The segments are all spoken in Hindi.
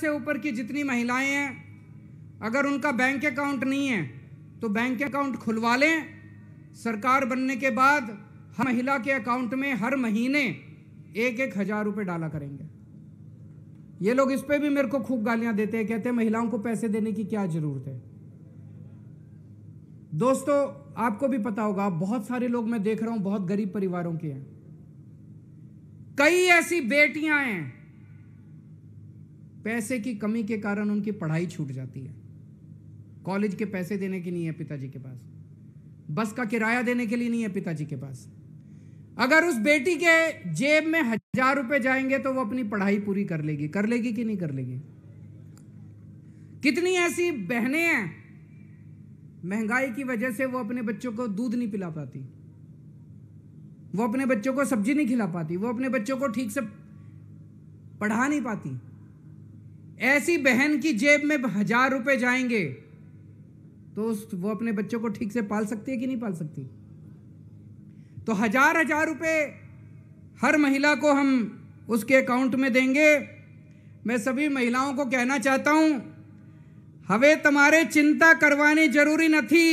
से ऊपर की जितनी महिलाएं हैं अगर उनका बैंक अकाउंट नहीं है तो बैंक अकाउंट खुलवा लें सरकार बनने के बाद हर महिला के अकाउंट में हर महीने एक एक हजार रुपये डाला करेंगे ये लोग इस पर भी मेरे को खूब गालियां देते हैं कहते हैं महिलाओं को पैसे देने की क्या ज़रूरत है दोस्तों आपको भी पता होगा बहुत सारे लोग मैं देख रहा हूं बहुत गरीब परिवारों के हैं कई ऐसी बेटियां हैं पैसे की कमी के कारण उनकी पढ़ाई छूट जाती है कॉलेज के पैसे देने के नहीं है पिताजी के पास बस का किराया देने के लिए नहीं है पिताजी के पास अगर उस बेटी के जेब में हजार रुपए जाएंगे तो वो अपनी पढ़ाई पूरी कर लेगी कर लेगी कि नहीं कर लेगी कितनी ऐसी बहनें हैं महंगाई की वजह से वो अपने बच्चों को दूध नहीं पिला पाती वो अपने बच्चों को सब्जी नहीं खिला पाती वो अपने बच्चों को ठीक से पढ़ा नहीं पाती ऐसी बहन की जेब में हजार रुपए जाएंगे तो उस वो अपने बच्चों को ठीक से पाल सकती है कि नहीं पाल सकती तो हजार हजार रुपए हर महिला को हम उसके अकाउंट में देंगे मैं सभी महिलाओं को कहना चाहता हूं हवे तुम्हारे चिंता करवानी जरूरी न थी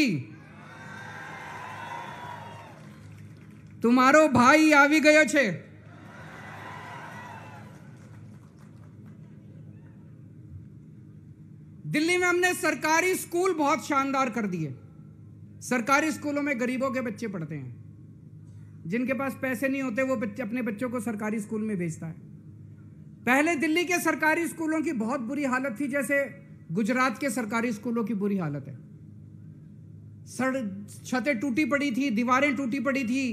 तुम्हारो भाई आवी गयो छे। दिल्ली में हमने सरकारी स्कूल बहुत शानदार कर दिए सरकारी स्कूलों में गरीबों के बच्चे पढ़ते हैं जिनके पास पैसे नहीं होते वो बच्चे अपने बच्चों को सरकारी स्कूल में भेजता है पहले दिल्ली के सरकारी स्कूलों की बहुत बुरी हालत थी जैसे गुजरात के सरकारी स्कूलों की बुरी हालत है सड़ छतें टूटी पड़ी थी दीवारें टूटी पड़ी थी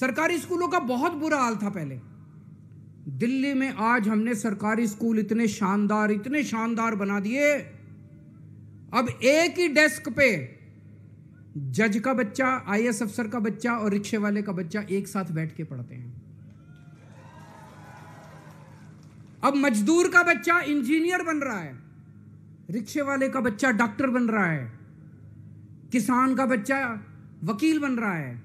सरकारी स्कूलों का बहुत बुरा हाल था पहले दिल्ली में आज हमने सरकारी स्कूल इतने शानदार इतने शानदार बना दिए अब एक ही डेस्क पे जज का बच्चा आई अफसर का बच्चा और रिक्शे वाले का बच्चा एक साथ बैठ के पढ़ते हैं अब मजदूर का बच्चा इंजीनियर बन रहा है रिक्शे वाले का बच्चा डॉक्टर बन रहा है किसान का बच्चा वकील बन रहा है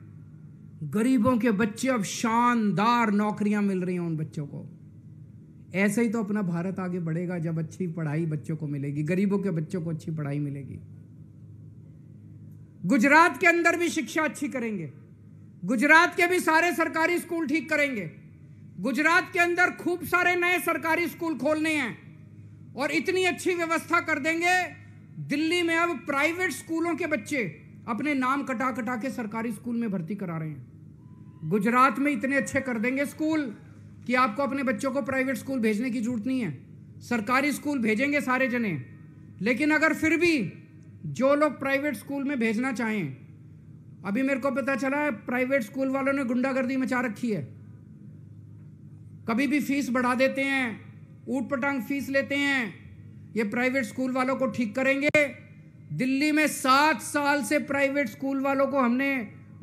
गरीबों के बच्चे अब शानदार नौकरियां मिल रही हैं उन बच्चों को ऐसे ही तो अपना भारत आगे बढ़ेगा जब अच्छी पढ़ाई बच्चों को मिलेगी गरीबों के बच्चों को अच्छी पढ़ाई मिलेगी गुजरात के अंदर भी शिक्षा अच्छी करेंगे गुजरात के भी सारे सरकारी स्कूल ठीक करेंगे गुजरात के अंदर खूब सारे नए सरकारी स्कूल खोलने हैं और इतनी अच्छी व्यवस्था कर देंगे दिल्ली में अब प्राइवेट स्कूलों के बच्चे अपने नाम कटा कटा के सरकारी स्कूल में भर्ती करा रहे हैं गुजरात में इतने अच्छे कर देंगे स्कूल कि आपको अपने बच्चों को प्राइवेट स्कूल भेजने की जरूरत नहीं है सरकारी स्कूल भेजेंगे सारे जने लेकिन अगर फिर भी जो लोग प्राइवेट स्कूल में भेजना चाहें अभी मेरे को पता चला है प्राइवेट स्कूल वालों ने गुंडागर्दी मचा रखी है कभी भी फीस बढ़ा देते हैं ऊट पटांग फीस लेते हैं ये प्राइवेट स्कूल वालों को ठीक करेंगे दिल्ली में सात साल से प्राइवेट स्कूल वालों को हमने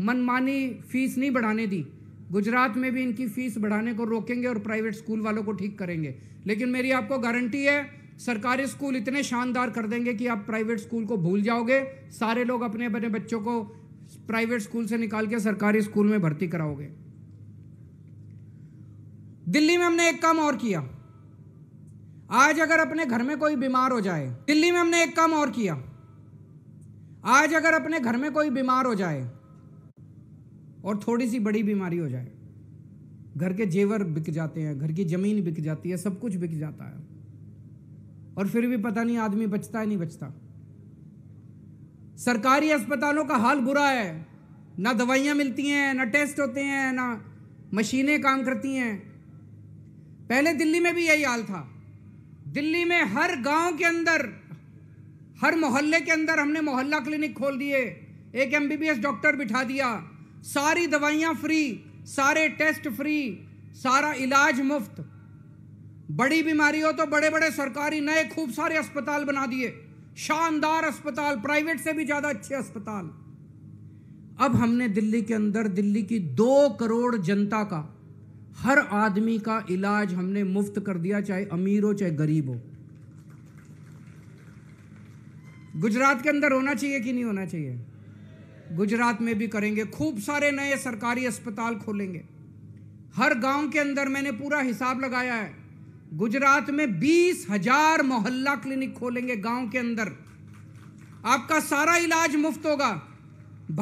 मनमानी फीस नहीं बढ़ाने दी गुजरात में भी इनकी फीस बढ़ाने को रोकेंगे और प्राइवेट स्कूल वालों को ठीक करेंगे लेकिन मेरी आपको गारंटी है सरकारी स्कूल इतने शानदार कर देंगे कि आप प्राइवेट स्कूल को भूल जाओगे सारे लोग अपने अपने बच्चों को प्राइवेट स्कूल से निकाल के सरकारी स्कूल में भर्ती कराओगे दिल्ली में हमने एक काम और किया आज अगर अपने घर में कोई बीमार हो जाए दिल्ली में हमने एक काम और किया आज अगर अपने घर में कोई बीमार हो जाए और थोड़ी सी बड़ी बीमारी हो जाए घर के जेवर बिक जाते हैं घर की ज़मीन बिक जाती है सब कुछ बिक जाता है और फिर भी पता नहीं आदमी बचता है नहीं बचता सरकारी अस्पतालों का हाल बुरा है ना दवाइयाँ मिलती हैं ना टेस्ट होते हैं ना मशीनें काम करती हैं पहले दिल्ली में भी यही हाल था दिल्ली में हर गांव के अंदर हर मोहल्ले के अंदर हमने मोहल्ला क्लिनिक खोल दिए एक एमबीबीएस डॉक्टर बिठा दिया सारी दवाइयाँ फ्री सारे टेस्ट फ्री सारा इलाज मुफ्त बड़ी बीमारी हो तो बड़े बड़े सरकारी नए खूब सारे अस्पताल बना दिए शानदार अस्पताल प्राइवेट से भी ज़्यादा अच्छे अस्पताल अब हमने दिल्ली के अंदर दिल्ली की दो करोड़ जनता का हर आदमी का इलाज हमने मुफ्त कर दिया चाहे अमीर हो चाहे गरीब हो गुजरात के अंदर होना चाहिए कि नहीं होना चाहिए गुजरात में भी करेंगे खूब सारे नए सरकारी अस्पताल खोलेंगे हर गांव के अंदर मैंने पूरा हिसाब लगाया है गुजरात में बीस हजार मोहल्ला क्लिनिक खोलेंगे गांव के अंदर आपका सारा इलाज मुफ्त होगा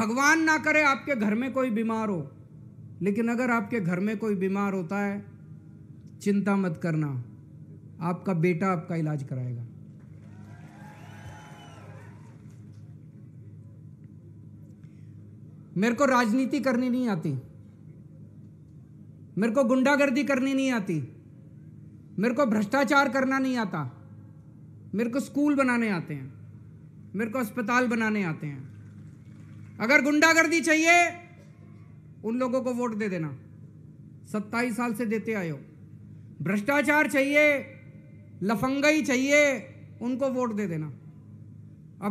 भगवान ना करे आपके घर में कोई बीमार हो लेकिन अगर आपके घर में कोई बीमार होता है चिंता मत करना आपका बेटा आपका इलाज कराएगा मेरे को राजनीति करनी नहीं आती मेरे को गुंडागर्दी करनी नहीं आती मेरे को भ्रष्टाचार करना नहीं आता मेरे को स्कूल बनाने आते हैं मेरे को अस्पताल बनाने आते हैं अगर गुंडागर्दी चाहिए उन लोगों को वोट दे देना सत्ताईस साल से देते आए हो भ्रष्टाचार चाहिए लफंगई चाहिए उनको वोट दे देना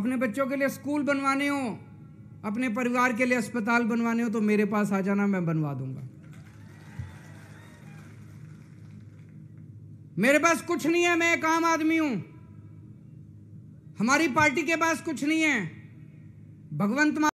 अपने बच्चों के लिए स्कूल बनवाने हो अपने परिवार के लिए अस्पताल बनवाने हो तो मेरे पास आ जाना मैं बनवा दूंगा मेरे पास कुछ नहीं है मैं एक आम आदमी हूं हमारी पार्टी के पास कुछ नहीं है भगवंत मान